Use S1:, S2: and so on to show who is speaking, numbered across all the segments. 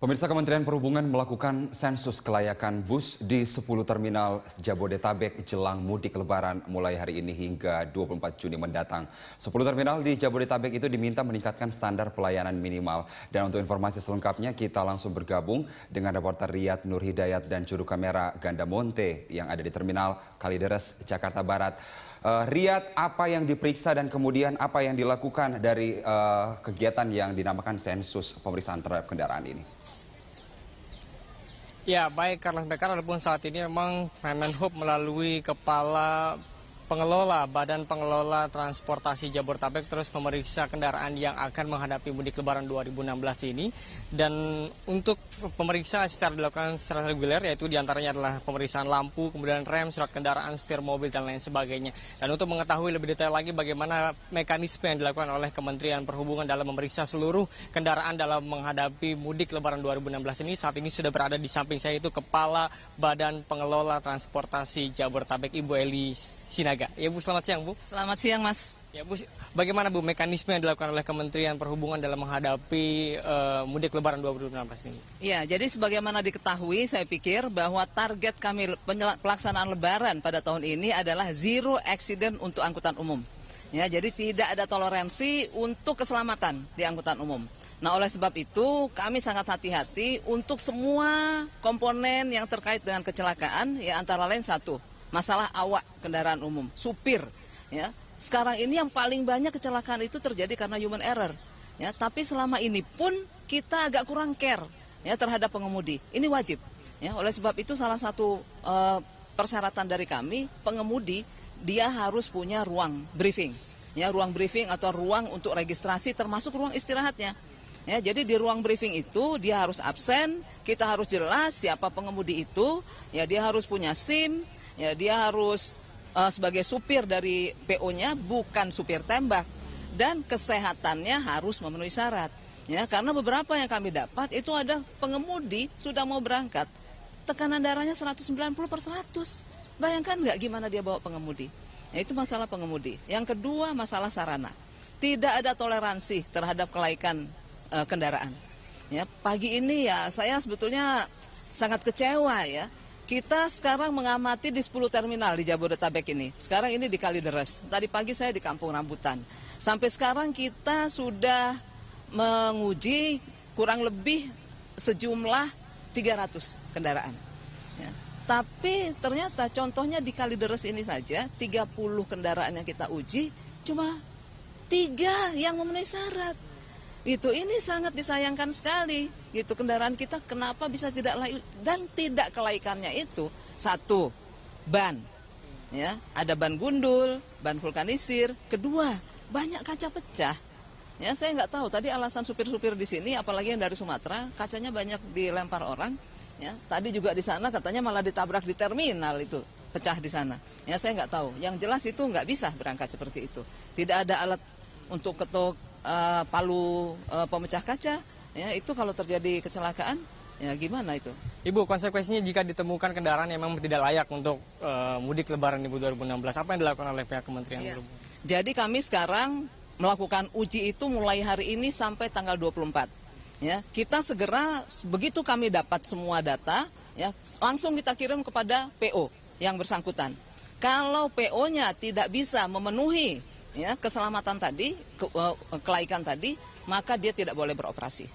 S1: Pemirsa Kementerian Perhubungan melakukan sensus kelayakan bus di 10 terminal Jabodetabek jelang mudik lebaran mulai hari ini hingga 24 Juni mendatang. 10 terminal di Jabodetabek itu diminta meningkatkan standar pelayanan minimal. Dan untuk informasi selengkapnya kita langsung bergabung dengan reporter Riyad Nur Hidayat dan juru kamera Ganda Monte yang ada di terminal Kalideres, Jakarta Barat. Uh, Riyad, apa yang diperiksa dan kemudian apa yang dilakukan dari uh, kegiatan yang dinamakan sensus pemeriksaan terhadap kendaraan ini?
S2: Ya, baik Carlos Bekar, walaupun saat ini memang Menhub melalui Kepala Pengelola Badan Pengelola Transportasi Jabodetabek terus memeriksa kendaraan yang akan menghadapi mudik lebaran 2016 ini dan untuk pemeriksaan secara dilakukan secara reguler yaitu diantaranya adalah pemeriksaan lampu, kemudian rem, surat kendaraan, setir mobil dan lain sebagainya. Dan untuk mengetahui lebih detail lagi bagaimana mekanisme yang dilakukan oleh Kementerian Perhubungan dalam memeriksa seluruh kendaraan dalam menghadapi mudik lebaran 2016 ini saat ini sudah berada di samping saya itu Kepala Badan Pengelola Transportasi Jabodetabek Ibu Eli Sinaga Iya, Ya Bu, selamat siang Bu.
S3: Selamat siang Mas. Ya Bu,
S2: bagaimana Bu mekanisme yang dilakukan oleh Kementerian Perhubungan dalam menghadapi uh, mudik Lebaran 2016 ini?
S3: Ya, jadi sebagaimana diketahui saya pikir bahwa target kami pelaksanaan Lebaran pada tahun ini adalah zero accident untuk angkutan umum. Ya, jadi tidak ada toleransi untuk keselamatan di angkutan umum. Nah, oleh sebab itu kami sangat hati-hati untuk semua komponen yang terkait dengan kecelakaan ya antara lain satu masalah awak kendaraan umum, supir. Ya, sekarang ini yang paling banyak kecelakaan itu terjadi karena human error. Ya, tapi selama ini pun kita agak kurang care ya terhadap pengemudi. Ini wajib. Ya, oleh sebab itu salah satu uh, persyaratan dari kami pengemudi dia harus punya ruang briefing. Ya, ruang briefing atau ruang untuk registrasi termasuk ruang istirahatnya. Ya, jadi di ruang briefing itu dia harus absen, kita harus jelas siapa pengemudi itu, ya dia harus punya SIM, ya dia harus uh, sebagai supir dari PO-nya bukan supir tembak dan kesehatannya harus memenuhi syarat. Ya, karena beberapa yang kami dapat itu ada pengemudi sudah mau berangkat, tekanan darahnya 190 per 100. Bayangkan nggak gimana dia bawa pengemudi. Ya, itu masalah pengemudi. Yang kedua masalah sarana. Tidak ada toleransi terhadap kelaikan uh, kendaraan. Ya, pagi ini ya saya sebetulnya sangat kecewa ya. Kita sekarang mengamati di 10 terminal di Jabodetabek ini. Sekarang ini di Kalideres. Tadi pagi saya di Kampung Rambutan. Sampai sekarang kita sudah menguji kurang lebih sejumlah 300 kendaraan. Ya. Tapi ternyata contohnya di Kalideres ini saja 30 kendaraan yang kita uji cuma tiga yang memenuhi syarat itu ini sangat disayangkan sekali. Gitu, kendaraan kita kenapa bisa tidak layu dan tidak kelaikannya itu satu ban, ya ada ban gundul, ban vulkanisir. Kedua banyak kaca pecah. Ya saya nggak tahu tadi alasan supir-supir di sini, apalagi yang dari Sumatera, kacanya banyak dilempar orang. Ya tadi juga di sana katanya malah ditabrak di terminal itu pecah di sana. Ya saya nggak tahu. Yang jelas itu nggak bisa berangkat seperti itu. Tidak ada alat untuk ketuk uh, palu uh, pemecah kaca, ya itu kalau terjadi kecelakaan ya gimana itu?
S2: Ibu, konsekuensinya jika ditemukan kendaraan yang memang tidak layak untuk uh, mudik lebaran Ibu 2016, apa yang dilakukan oleh pihak Kementerian ya.
S3: Jadi kami sekarang melakukan uji itu mulai hari ini sampai tanggal 24. Ya, kita segera begitu kami dapat semua data, ya, langsung kita kirim kepada PO yang bersangkutan. Kalau PO-nya tidak bisa memenuhi ya keselamatan tadi, ke, uh, kelaikan tadi, maka dia tidak boleh beroperasi.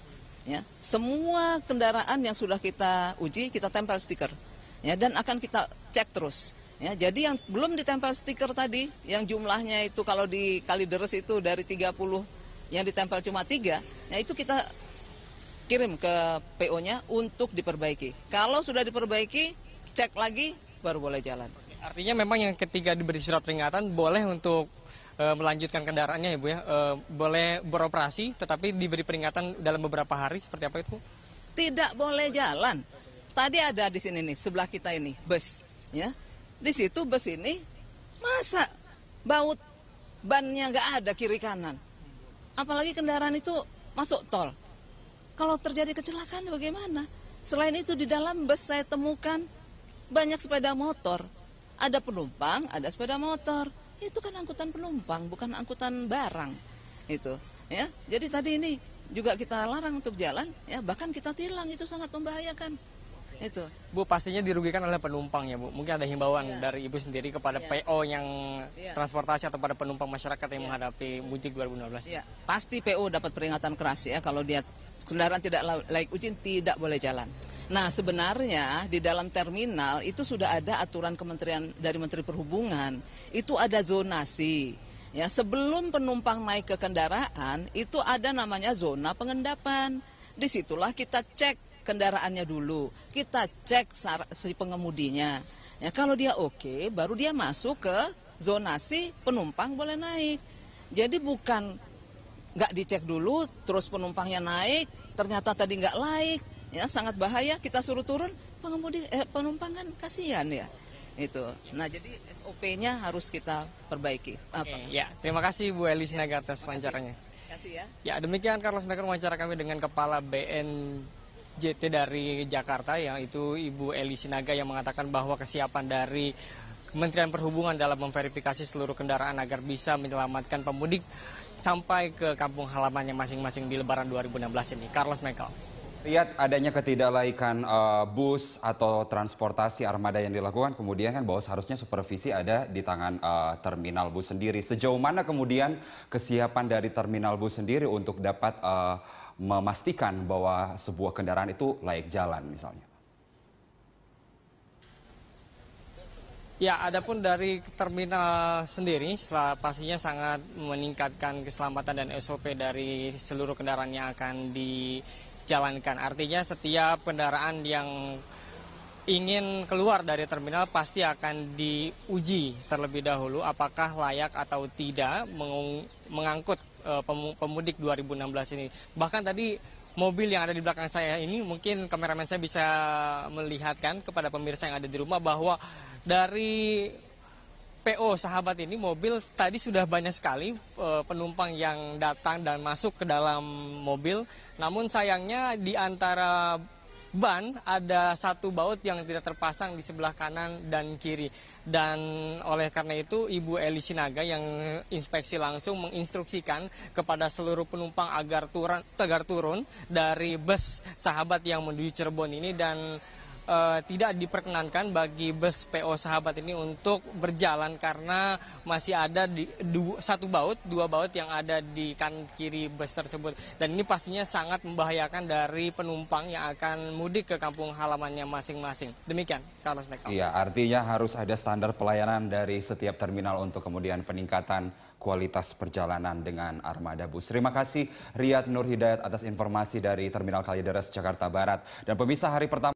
S3: Ya, semua kendaraan yang sudah kita uji kita tempel stiker, ya dan akan kita cek terus. Ya, jadi yang belum ditempel stiker tadi, yang jumlahnya itu kalau di Kalideres itu dari 30 yang ditempel cuma tiga, ya itu kita kirim ke PO-nya untuk diperbaiki. Kalau sudah diperbaiki, cek lagi baru boleh jalan.
S2: Artinya memang yang ketiga diberi surat peringatan boleh untuk Eh, melanjutkan kendaraannya ya Bu ya, eh, boleh beroperasi tetapi diberi peringatan dalam beberapa hari seperti apa itu?
S3: Tidak boleh jalan. Tadi ada di sini nih, sebelah kita ini, bus. ya Di situ bus ini, masa baut bannya nggak ada kiri kanan. Apalagi kendaraan itu masuk tol. Kalau terjadi kecelakaan bagaimana? Selain itu di dalam bus saya temukan banyak sepeda motor. Ada penumpang, ada sepeda motor itu kan angkutan penumpang bukan angkutan barang itu ya jadi tadi ini juga kita larang untuk jalan ya bahkan kita tilang itu sangat membahayakan itu
S2: Bu pastinya dirugikan oleh penumpang ya Bu mungkin ada himbauan ya. dari Ibu sendiri kepada ya. PO yang ya. transportasi atau pada penumpang masyarakat yang ya. menghadapi mudik
S3: 2016 ya. pasti PO dapat peringatan keras ya kalau dia kendaraan tidak laik uji tidak boleh jalan Nah, sebenarnya di dalam terminal itu sudah ada aturan kementerian dari Menteri Perhubungan. Itu ada zonasi. Ya, sebelum penumpang naik ke kendaraan itu ada namanya zona pengendapan. Disitulah kita cek kendaraannya dulu. Kita cek si pengemudinya. Ya, kalau dia oke, baru dia masuk ke zonasi penumpang boleh naik. Jadi bukan nggak dicek dulu, terus penumpangnya naik, ternyata tadi nggak naik, ya sangat bahaya kita suruh turun pengemudi eh, penumpang kan kasihan ya itu. Nah, jadi SOP-nya harus kita perbaiki. Apa?
S2: ya, terima kasih Bu Elis ya, Naga atas wawancaranya. Kasih ya. Ya, demikian Carlos Maker wawancara kami dengan kepala BN JT dari Jakarta yang itu Ibu Eli Sinaga yang mengatakan bahwa kesiapan dari Kementerian Perhubungan dalam memverifikasi seluruh kendaraan agar bisa menyelamatkan pemudik sampai ke kampung halamannya masing-masing di Lebaran 2016 ini. Carlos Michael
S1: lihat adanya ketidaklaikan uh, eh, bus atau transportasi armada yang dilakukan, kemudian kan bahwa seharusnya supervisi ada di tangan uh, terminal bus sendiri. Sejauh mana kemudian kesiapan dari terminal bus sendiri untuk dapat uh, memastikan bahwa sebuah kendaraan itu layak jalan misalnya?
S2: Ya, adapun dari terminal sendiri, setelah pastinya sangat meningkatkan keselamatan dan SOP dari seluruh kendaraan yang akan di jalankan. Artinya setiap kendaraan yang ingin keluar dari terminal pasti akan diuji terlebih dahulu apakah layak atau tidak mengangkut e, pemudik 2016 ini. Bahkan tadi mobil yang ada di belakang saya ini mungkin kameramen saya bisa melihatkan kepada pemirsa yang ada di rumah bahwa dari PO sahabat ini mobil tadi sudah banyak sekali eh, penumpang yang datang dan masuk ke dalam mobil. Namun sayangnya di antara ban ada satu baut yang tidak terpasang di sebelah kanan dan kiri. Dan oleh karena itu Ibu Eli Sinaga yang inspeksi langsung menginstruksikan kepada seluruh penumpang agar turun, tegar turun dari bus sahabat yang menuju Cirebon ini dan Eh, tidak diperkenankan bagi bus PO Sahabat ini untuk berjalan karena masih ada di, dua, satu baut, dua baut yang ada di kanan kiri bus tersebut. Dan ini pastinya sangat membahayakan dari penumpang yang akan mudik ke kampung halamannya masing-masing. Demikian, Carlos Mekal.
S1: Iya, artinya harus ada standar pelayanan dari setiap terminal untuk kemudian peningkatan kualitas perjalanan dengan armada bus. Terima kasih Riyad Nur Hidayat atas informasi dari Terminal Kalideres Jakarta Barat. Dan pemirsa hari pertama